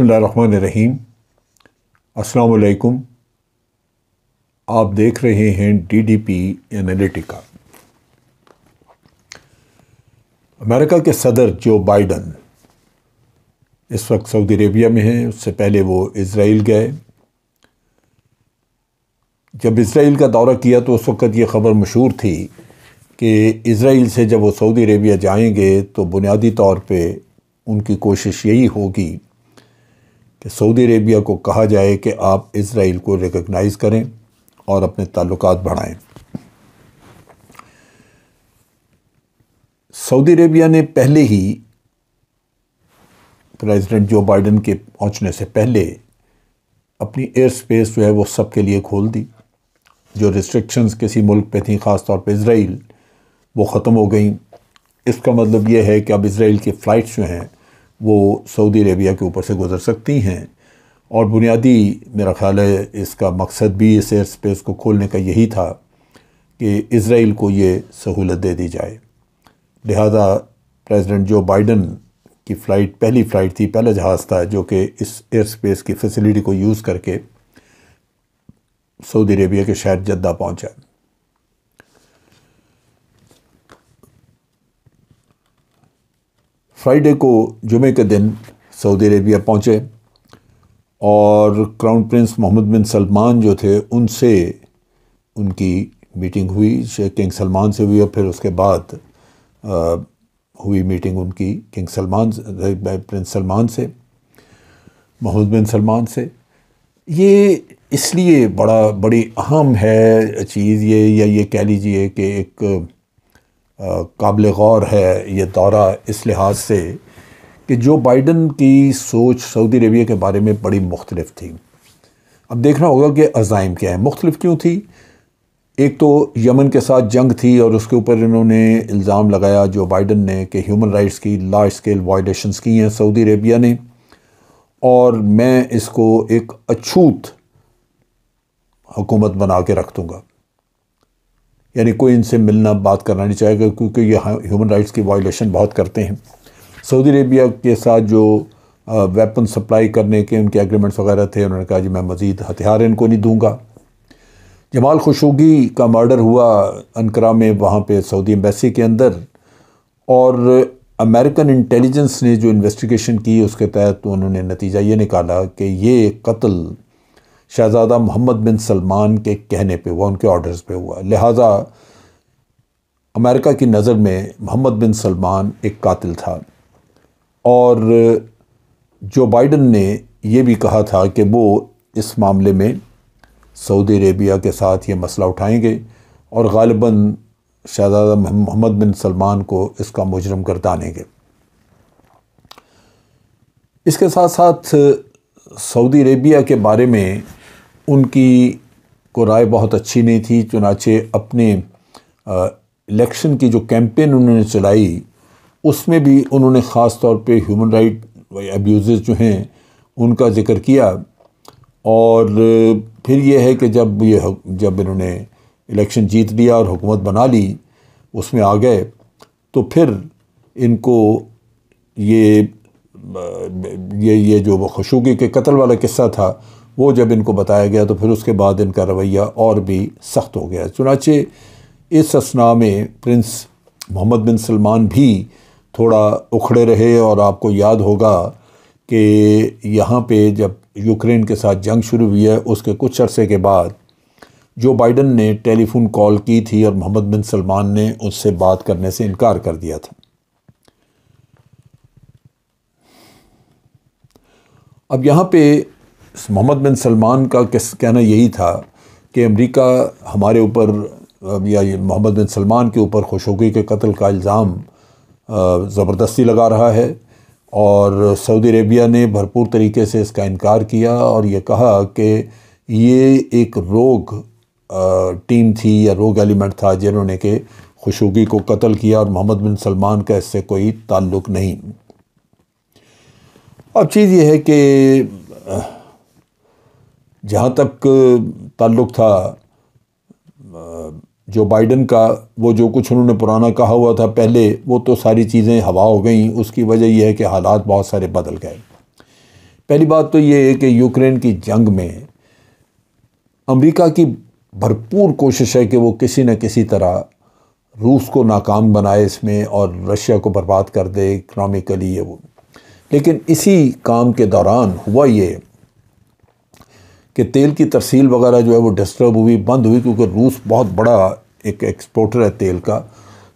बसमीम असलकुम आप देख रहे हैं D D P Analytica America के सदर जो बाइडन इस वक्त सऊदी अरेबिया में हैं उससे पहले वो इसराइल गए जब इसराइल का दौरा किया तो उस वक्त ये खबर मशहूर थी कि इसराइल से जब वो सऊदी अरेबिया जाएंगे तो बुनियादी तौर पे उनकी कोशिश यही होगी कि सऊदी अरेबिया को कहा जाए कि आप इसराइल को रिकगनाइज़ करें और अपने ताल्लुक बढ़ाएं सऊदी अरेबिया ने पहले ही प्रेसिडेंट जो बाइडन के पहुंचने से पहले अपनी एयर स्पेस जो है वो सब के लिए खोल दी जो रिस्ट्रिक्शंस किसी मुल्क पे थी ख़ास तौर पे इसराइल वो ख़त्म हो गई इसका मतलब ये है कि अब इसराइल की फ़्लाइट्स जो हैं वो सऊदी अरेबिया के ऊपर से गुज़र सकती हैं और बुनियादी मेरा ख़्याल है इसका मकसद भी इस एयर स्पेस को खोलने का यही था कि इसराइल को ये सहूलत दे दी जाए लिहाजा प्रेसिडेंट जो बाइडन की फ़्लाइट पहली फ़्लाइट थी पहला जहाज़ था जो कि इस एयर स्पेस की फैसिलिटी को यूज़ करके सऊदी अरेबिया के शहर जद्दा पहुँचा फ्राइडे को जुमे के दिन सऊदी अरेबिया पहुँचे और crown prince Mohammed bin Salman जो थे उनसे उनकी मीटिंग हुई किंग सलमान से हुई और फिर उसके बाद आ, हुई मीटिंग उनकी किंग सलमान प्रिंस सलमान से मोहम्मद बिन सलमान से ये इसलिए बड़ा बड़ी अहम है चीज़ ये या ये कह लीजिए कि एक काबिल गौर है ये दौरा इस लिहाज से कि जो बाइडन की सोच सऊदी अरबिया के बारे में बड़ी मुख्तलफ थी अब देखना होगा कि अजाइम क्या है मुख्तलिफ क्यों थी एक तो यमन के साथ जंग थी और उसके ऊपर इन्होंने इल्ज़ाम लगाया जो बाइडन ने कि ह्यूमन राइट्स की लार्ज स्केल वायलेशंस की हैं सऊदी अरबिया ने और मैं इसको एक अछूत हुकूमत बना के रख दूँगा यानी कोई इनसे मिलना बात करना नहीं चाहेगा क्योंकि ये ह्यूमन राइट्स की वायलेशन बहुत करते हैं सऊदी अरेबिया के साथ जो वेपन सप्लाई करने के उनके एग्रीमेंट्स वगैरह थे उन्होंने कहा जी मैं मज़ीद हथियार इनको नहीं दूंगा जमाल खुशोगी का मर्डर हुआ अनकरा में वहाँ पे सऊदी एम्बेसी के अंदर और अमेरिकन इंटेलिजेंस ने जो इन्वेस्टिगेशन की उसके तहत उन्होंने नतीजा ये निकाला कि ये कत्ल शहज़ादा मोहम्मद बिन सलमान के कहने पे हुआ उनके ऑर्डर्स पे हुआ लिहाजा अमेरिका की नज़र में मोहम्मद बिन सलमान एक कातिल था और जो बाइडन ने यह भी कहा था कि वो इस मामले में सऊदी अरेबिया के साथ ये मसला उठाएंगे और गालिबा शहजादा मोहम्मद बिन सलमान को इसका मुजरम गर्दानेंगे इसके साथ साथ सऊदी अरेबिया के बारे में उनकी को राय बहुत अच्छी नहीं थी चुनाचे अपने इलेक्शन की जो कैंपेन उन्होंने चलाई उसमें भी उन्होंने ख़ास तौर पे ह्यूमन राइट एब्यूज़ जो हैं उनका जिक्र किया और फिर यह है कि जब ये जब इन्होंने इलेक्शन जीत लिया और हुकूमत बना ली उसमें आ गए तो फिर इनको ये ये ये जो खुशोगी के कत्ल वाला किस्सा था वो जब इनको बताया गया तो फिर उसके बाद इनका रवैया और भी सख्त हो गया चुनाचे इस असना में प्रिंस मोहम्मद बिन सलमान भी थोड़ा उखड़े रहे और आपको याद होगा कि यहाँ पे जब यूक्रेन के साथ जंग शुरू हुई है उसके कुछ अरसे के बाद जो बाइडन ने टेलीफोन कॉल की थी और मोहम्मद बिन सलमान ने उससे बात करने से इनकार कर दिया था अब यहाँ पे मोहम्मद बिन सलमान का किस कहना यही था कि अमेरिका हमारे ऊपर या मोहम्मद बिन सलमान के ऊपर खुशोगी के कत्ल का इल्ज़ाम ज़बरदस्ती लगा रहा है और सऊदी अरेबिया ने भरपूर तरीके से इसका इनकार किया और ये कहा कि ये एक रोग टीम थी या रोग एलिमेंट था जिन्होंने के खुशोगी को कत्ल किया और मोहम्मद बिन सलमान का इससे कोई ताल्लुक़ नहीं अब चीज़ यह है कि जहाँ तक ताल्लुक़ था जो बाइडन का वो जो कुछ उन्होंने पुराना कहा हुआ था पहले वो तो सारी चीज़ें हवा हो गई उसकी वजह यह है कि हालात बहुत सारे बदल गए पहली बात तो ये है कि यूक्रेन की जंग में अमेरिका की भरपूर कोशिश है कि वो किसी न किसी तरह रूस को नाकाम बनाए इसमें और रशिया को बर्बाद कर दे इकनॉमिकली ये वो लेकिन इसी काम के दौरान हुआ ये कि तेल की तफसील वगैरह जो है वो डिस्टर्ब हुई बंद हुई क्योंकि रूस बहुत बड़ा एक एक्सपोर्टर है तेल का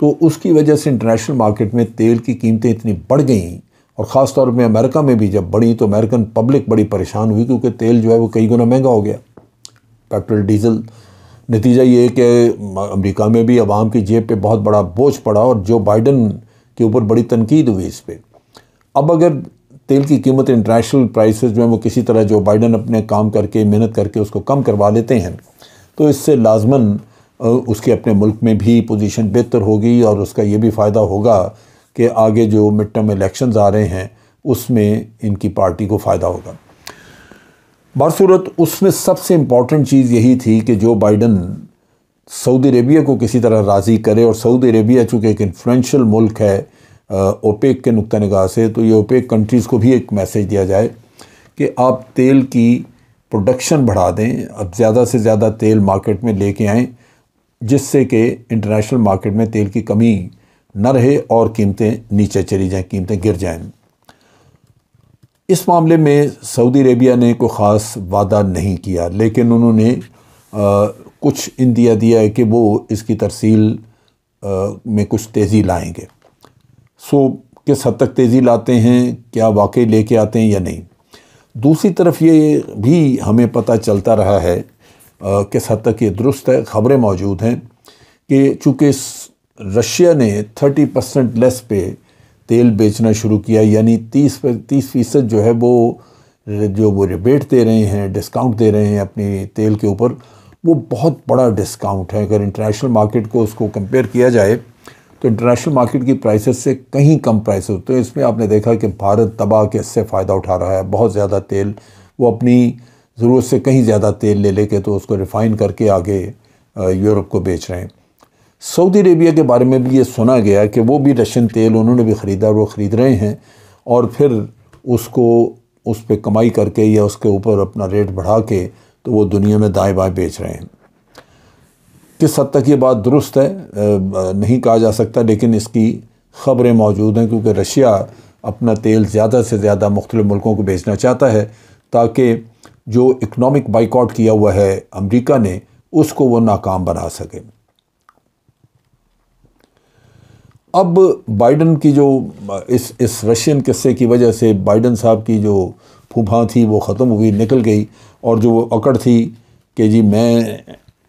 तो उसकी वजह से इंटरनेशनल मार्केट में तेल की कीमतें इतनी बढ़ गई और ख़ास तौर पर अमेरिका में भी जब बढ़ी तो अमेरिकन पब्लिक बड़ी परेशान हुई क्योंकि तेल जो है वो कई गुना महंगा हो गया पेट्रोल डीजल नतीजा ये कि अमेरिका में भी आवाम की जेब पे बहुत बड़ा बोझ पड़ा और जो बाइडन के ऊपर बड़ी तनकीद हुई इस पर अब अगर तेल की कीमत इंटरनेशनल प्राइसेस जो है वो किसी तरह जो बाइडन अपने काम करके मेहनत करके उसको कम करवा लेते हैं तो इससे लाजमन उसके अपने मुल्क में भी पोजीशन बेहतर होगी और उसका ये भी फ़ायदा होगा कि आगे जो मिड टर्म इलेक्शन आ रहे हैं उसमें इनकी पार्टी को फ़ायदा होगा बरसूरत उसमें सबसे इम्पॉर्टेंट चीज़ यही थी कि जो बाइडन सऊदी अरेबिया को किसी तरह राज़ी करे और सऊदी अरेबिया चूँकि एक इन्फ्लुशल मुल्क है ओपेक के नुक़ नगाह से तो ये ओपेक कंट्रीज़ को भी एक मैसेज दिया जाए कि आप तेल की प्रोडक्शन बढ़ा दें अब ज़्यादा से ज़्यादा तेल मार्केट में लेके आएँ जिससे कि इंटरनेशनल मार्केट में तेल की कमी न रहे और कीमतें नीचे चली जाएँ कीमतें गिर जाएँ इस मामले में सऊदी अरेबिया ने कोई ख़ास वादा नहीं किया लेकिन उन्होंने आ, कुछ इन दिया दिया है कि वो इसकी तरसील आ, में कुछ तेज़ी लाएंगे सो किस हद तक तेज़ी लाते हैं क्या वाकई लेके आते हैं या नहीं दूसरी तरफ ये भी हमें पता चलता रहा है किस हद तक ये दुरुस्त है ख़बरें मौजूद हैं कि चूँकि रशिया ने 30 परसेंट लेस पे तेल बेचना शुरू किया यानी 30 पर तीस फीसद जो है वो जो वो रिबेट दे रहे हैं डिस्काउंट दे रहे हैं अपनी तेल के ऊपर वो बहुत बड़ा डिस्काउंट है अगर इंटरनेशनल मार्केट को उसको कंपेयर किया जाए तो इंटरनेशनल मार्केट की प्राइसेस से कहीं कम प्राइस होते हैं इसमें आपने देखा कि भारत तबाह के इससे फ़ायदा उठा रहा है बहुत ज़्यादा तेल वो अपनी ज़रूरत से कहीं ज़्यादा तेल ले लेके तो उसको रिफ़ाइन करके आगे यूरोप को बेच रहे हैं सऊदी अरेबिया के बारे में भी ये सुना गया कि वो भी रशियन तेल उन्होंने भी ख़रीदा और वो ख़रीद रहे हैं और फिर उसको उस पर कमाई करके या उसके ऊपर अपना रेट बढ़ा के तो वो दुनिया में दाएँ बाएँ बेच रहे हैं किस हद तक ये बात दुरुस्त है नहीं कहा जा सकता लेकिन इसकी खबरें मौजूद हैं क्योंकि रशिया अपना तेल ज़्यादा से ज़्यादा मुख्तु मुल्कों को बेचना चाहता है ताकि जो इकनॉमिक बाइकआउट किया हुआ है अमरीका ने उसको वो नाकाम बना सके अब बाइडन की जो इस इस रशियन किस्से की वजह से बाइडन साहब की जो फूफा थी वो ख़त्म हुई निकल गई और जो वो अकड़ थी कि जी मैं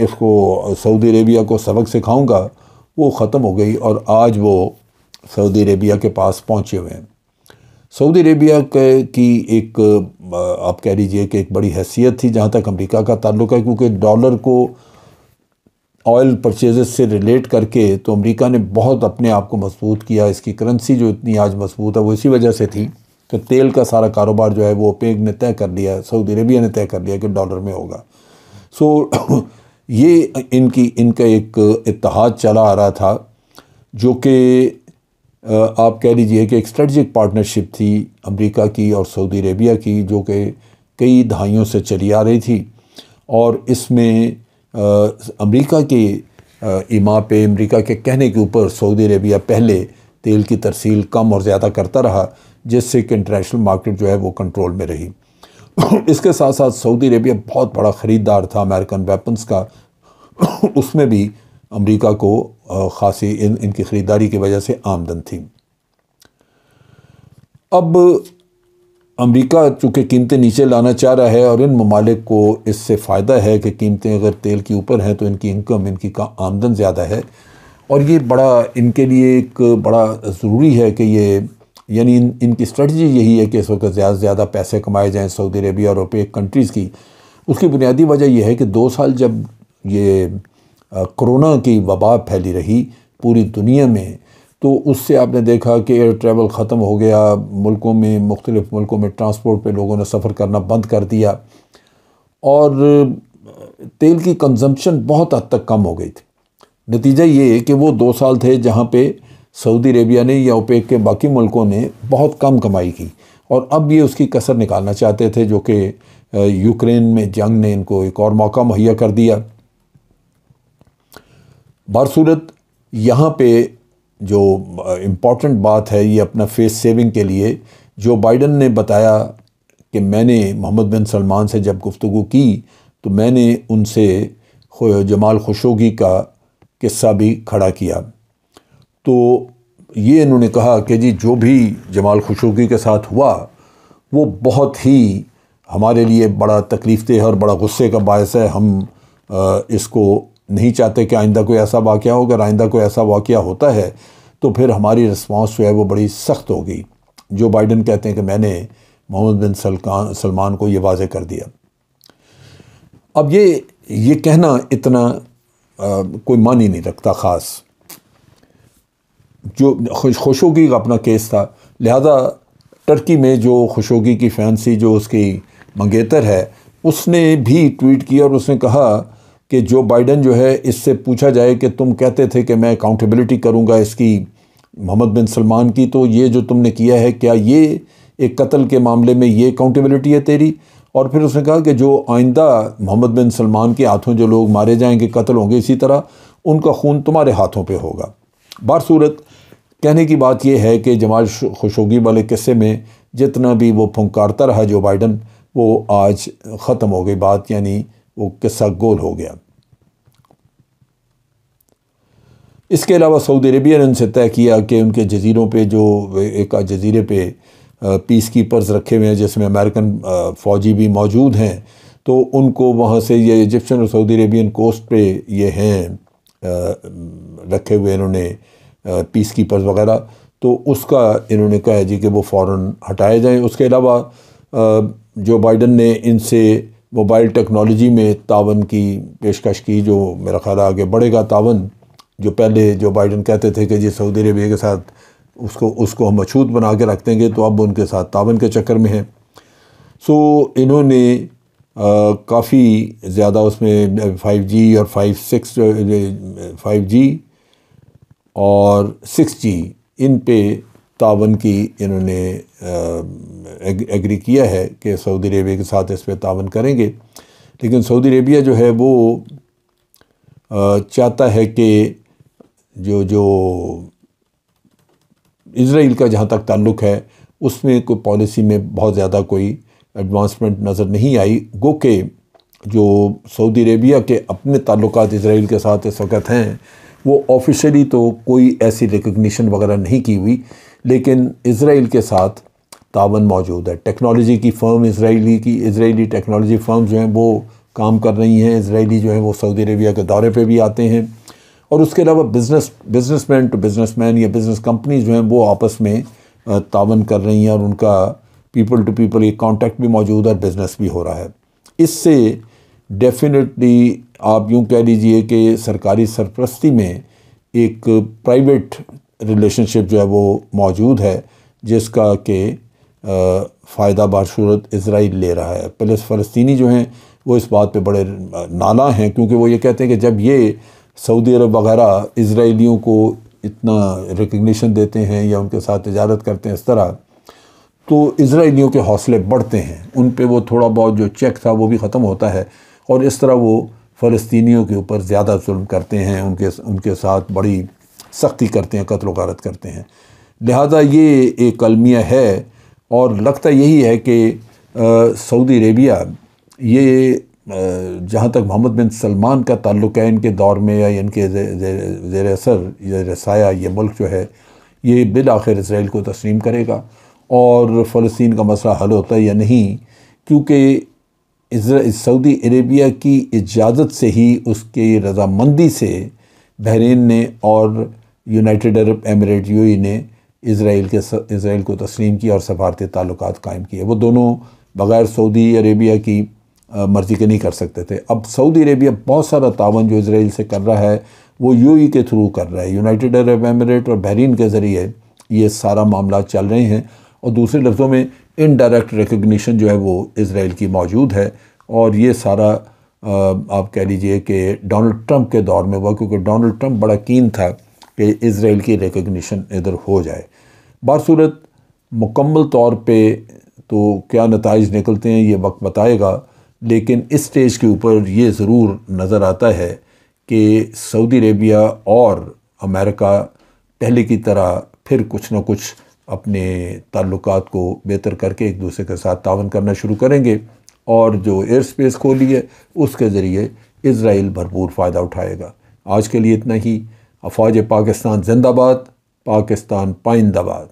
इसको सऊदी अरेबिया को सबक सिखाऊंगा वो ख़त्म हो गई और आज वो सऊदी अरेबिया के पास पहुँचे हुए हैं सऊदी अरेबिया के की एक आप कह लीजिए कि एक बड़ी हैसियत थी जहाँ तक अमेरिका का ताल्लुक है क्योंकि डॉलर को ऑयल परचेजेस से रिलेट करके तो अमेरिका ने बहुत अपने आप को मजबूत किया इसकी करेंसी जो इतनी आज मजबूत है वो इसी वजह से थी कि तेल का सारा कारोबार जो है वो पेग ने तय कर लिया सऊदी अरेबिया ने तय कर लिया कि डॉलर में होगा सो ये इनकी इनका एक इतिहाद चला आ रहा था जो कि आप कह लीजिए कि एक स्ट्रेटजिक पार्टनरशिप थी अमेरिका की और सऊदी अरेबिया की जो कि कई दहाइयों से चली आ रही थी और इसमें अमेरिका के इमा पे अमेरिका के कहने के ऊपर सऊदी अरेबिया पहले तेल की तरसील कम और ज़्यादा करता रहा जिससे कि इंटरनेशनल मार्केट जो है वो कंट्रोल में रही इसके साथ साथ सऊदी अरेबिया बहुत बड़ा ख़रीदार था अमेरिकन वेपन्स का उसमें भी अमेरिका को ख़ासी इन इनकी ख़रीदारी की वजह से आमदन थी अब अमेरिका चूँकि कीमतें नीचे लाना चाह रहा है और इन ममालिक को इससे फ़ायदा है कि कीमतें अगर तेल के ऊपर हैं तो इनकी इनकम इनकी का आमदन ज़्यादा है और ये बड़ा इनके लिए एक बड़ा ज़रूरी है कि ये यानी इन इनकी स्ट्रेटजी यही है कि इस वक्त ज़्यादा से ज़्यादा पैसे कमाए जाएँ सऊदी अरबिया और ओपेक कंट्रीज़ की उसकी बुनियादी वजह यह है कि दो साल जब ये कोरोना की वबा फैली रही पूरी दुनिया में तो उससे आपने देखा कि एयर ट्रैवल ख़त्म हो गया मुल्कों में मुख्तलिफ़ मुल्कों में ट्रांसपोर्ट पे लोगों ने सफ़र करना बंद कर दिया और तेल की कंजम्पशन बहुत हद तक कम हो गई थी नतीजा ये कि वो दो साल थे जहाँ पे सऊदी अरेबिया ने या ओपेक के बाकी मुल्कों ने बहुत कम कमाई की और अब ये उसकी कसर निकालना चाहते थे जो कि यूक्रेन में जंग ने इनको एक और मौका मुहैया कर दिया बारसूरत यहाँ पे जो इम्पॉर्टेंट बात है ये अपना फेस सेविंग के लिए जो बाइडन ने बताया कि मैंने मोहम्मद बिन सलमान से जब गुफ्तु की तो मैंने उनसे जमाल खुशोगी का किस्सा भी खड़ा किया तो ये इन्होंने कहा कि जी जो भी जमाल खुशोगी के साथ हुआ वो बहुत ही हमारे लिए बड़ा तकलीफ दह और बड़ा गुस्से का बायस है हम इसको नहीं चाहते कि आइंदा कोई ऐसा वाक़ हो अगर आइंदा कोई ऐसा वाक़ होता है तो फिर हमारी रिस्पॉन्स जो है वो बड़ी सख्त होगी जो बाइडन कहते हैं कि मैंने मोहम्मद बिन सलकान सलमान को ये वाज कर दिया अब ये ये कहना इतना आ, कोई मान ही नहीं रखता ख़ास जो खुश खुशोगी का अपना केस था लिहाजा टर्की में जो खुशोगी की फैंसी जो उसकी मंगेतर है उसने भी ट्वीट किया और उसने कहा कि जो बाइडन जो है इससे पूछा जाए कि तुम कहते थे कि मैं अकाउंटेबिलिटी करूँगा इसकी मोहम्मद बिन सलमान की तो ये जो तुमने किया है क्या ये एक कत्ल के मामले में ये अकाउंटेबिलिटी है तेरी और फिर उसने कहा कि जो आइंदा मोहम्मद बिन सलमान के हाथों जो लोग मारे जाएंगे कत्ल होंगे इसी तरह उनका खून तुम्हारे हाथों पर होगा बार सूरत कहने की बात यह है कि जमाल खुशोगी वाले किस्से में जितना भी वो फंकारता रहा जो बाइडन वो आज ख़त्म हो गई बात यानी वो किस्सा गोल हो गया इसके अलावा सऊदी अरबिया ने उनसे तय किया कि उनके जजीरों पे जो एक जजीरे पे पीस कीपर्स रखे हुए हैं जिसमें अमेरिकन फ़ौजी भी मौजूद हैं तो उनको वहाँ से ये इजिप्शियन और सऊदी अरेबियन कोस्ट पे ये हैं रखे हुए इन्होंने पीस कीपर्स वगैरह तो उसका इन्होंने कहा जी कि वो फ़ौर हटाए जाएँ उसके अलावा जो बाइडन ने इनसे मोबाइल टेक्नोलॉजी में तावन की पेशकश की जो मेरा ख्याल आगे बढ़ेगा तावन जो पहले जो बाइडन कहते थे कि जी सऊदी अरबिया के साथ उसको उसको हम मछूत बना के रख देंगे तो अब उनके साथ तावन के चक्कर में हैं सो इन्होंने काफ़ी ज़्यादा उसमें फाइव जी और फाइव सिक्स फाइव जी और सिक्स जी इन पे तावन की इन्होंने एग, एग्री किया है कि सऊदी अरबिया के साथ इस पर तावन करेंगे लेकिन सऊदी अरबिया जो है वो चाहता है कि जो जो इसराइल का जहाँ तक ताल्लुक़ है उसमें कोई पॉलिसी में बहुत ज़्यादा कोई एडवांसमेंट नज़र नहीं आई गो के जो सऊदी अरेबिया के अपने ताल्लुक इसराइल के साथ इस वक्त हैं वो ऑफिशली तो कोई ऐसी रिकग्निशन वगैरह नहीं की हुई लेकिन इसराइल के साथ तावन मौजूद है टेक्नोलॉजी की फ़र्म इसराइली की इसराइली टेक्नोलॉजी फ़र्म जो हैं वो काम कर रही हैं इसराइली जो हैं वो सऊदी अरेबिया के दौरे पे भी आते हैं और उसके अलावा बिज़नेस बिजनेसमैन टू बिजनेसमैन या बिज़नेस कंपनीज जो हैं वो आपस में तावन कर रही हैं और उनका पीपल टू पीपल एक कॉन्टैक्ट भी मौजूद है और बिज़नेस भी हो रहा है इससे डेफिनेटली आप यूँ कह लीजिए कि सरकारी सरप्रस्ती में एक प्राइवेट रिलेशनशिप जो है वो मौजूद है जिसका के फ़ायदा बाशूरत इसराइल ले रहा है प्लस फ़लस्तनी जो हैं वो इस बात पे बड़े नाला हैं क्योंकि वो ये कहते हैं कि जब ये सऊदी अरब वगैरह इसराइलियों को इतना रिकग्निशन देते हैं या उनके साथ तजारत करते हैं इस तरह तो इसराइलियों के हौसले बढ़ते हैं उन पर वो थोड़ा बहुत जो चेक था वो भी ख़त्म होता है और इस तरह वो फलस्तनीों के ऊपर ज़्यादा जुल्म करते हैं उनके उनके साथ बड़ी सख्ती करते हैं कत्ल वारत करते हैं लिहाजा ये एक अलमिया है और लगता यही है कि सऊदी अरेबिया ये जहाँ तक मोहम्मद बिन सलमान का ताल्लुक है इनके दौर में या इनके ज़ेर असर या रसाया ये मुल्क जो है ये बिल आखिर इसराइल को तस्लीम करेगा और फ़लस्तीन का मसला हल होता है या नहीं क्योंकि सऊदी अरेबिया की इजाज़त से ही उसके रजामंदी से बहरीन ने और यूनाइटेड अरब एमरेट यू ने इसराइल के इसराइल को तस्लीम किया और सफारती ताल्लुक कायम किए वो दोनों बग़ैर सऊदी अरेबिया की मर्ज़ी के नहीं कर सकते थे अब सऊदी अरेबिया बहुत सारा तावन जो इसराइल से कर रहा है वो यू के थ्रू कर रहा है यूनाइटेड अरब एमरेट और बहरीन के ज़रिए ये सारा मामला चल रहे हैं और दूसरे लफ्ज़ों में इनडायरेक्ट रिकग्निशन जो है वो इसराइल की मौजूद है और ये सारा आप कह लीजिए कि डोनल्ड ट्रंप के दौर में हुआ क्योंकि डोनल्ड ट्रंप बड़ा कीन था कि इसराइल की रिकग्निशन इधर हो जाए बासूरत मुकम्मल तौर पर तो क्या नतज निकलते हैं ये वक्त बताएगा लेकिन इस स्टेज के ऊपर ये ज़रूर नज़र आता है कि सऊदी अरेबिया और अमेरिका पहले की तरह फिर कुछ ना कुछ अपने ताल्लुक को बेहतर करके एक दूसरे के साथ तावन करना शुरू करेंगे और जो एयर स्पेस खोली है उसके ज़रिए इसराइल भरपूर फ़ायदा उठाएगा आज के लिए इतना ही अफवाज पाकिस्तान जिंदाबाद पाकिस्तान पाइंदाबाद